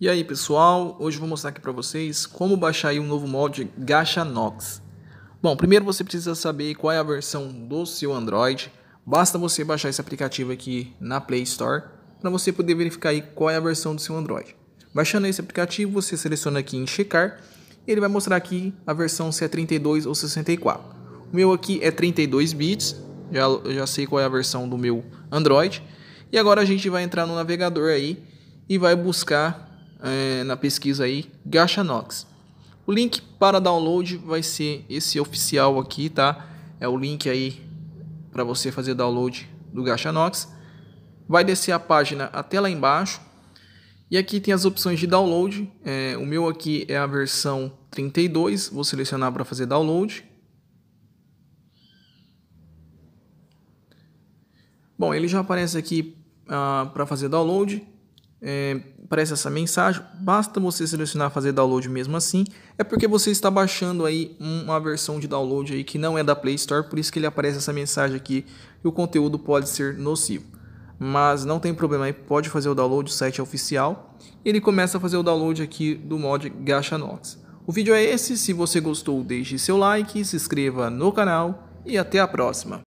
E aí pessoal, hoje vou mostrar aqui para vocês como baixar um novo mod Gachanox. Bom, primeiro você precisa saber qual é a versão do seu Android. Basta você baixar esse aplicativo aqui na Play Store para você poder verificar aí qual é a versão do seu Android. Baixando esse aplicativo, você seleciona aqui em checar e ele vai mostrar aqui a versão se é 32 ou 64. O meu aqui é 32 bits, já, já sei qual é a versão do meu Android. E agora a gente vai entrar no navegador aí e vai buscar é, na pesquisa aí, Gachanox. O link para download vai ser esse oficial aqui, tá? É o link aí para você fazer download do Gachanox. Vai descer a página até lá embaixo. E aqui tem as opções de download. É, o meu aqui é a versão 32. Vou selecionar para fazer download. Bom, ele já aparece aqui ah, para fazer download. É, aparece essa mensagem, basta você selecionar fazer download mesmo assim, é porque você está baixando aí uma versão de download aí que não é da Play Store, por isso que ele aparece essa mensagem aqui e o conteúdo pode ser nocivo. Mas não tem problema aí, pode fazer o download, o site é oficial. Ele começa a fazer o download aqui do mod Gacha O vídeo é esse, se você gostou deixe seu like, se inscreva no canal e até a próxima.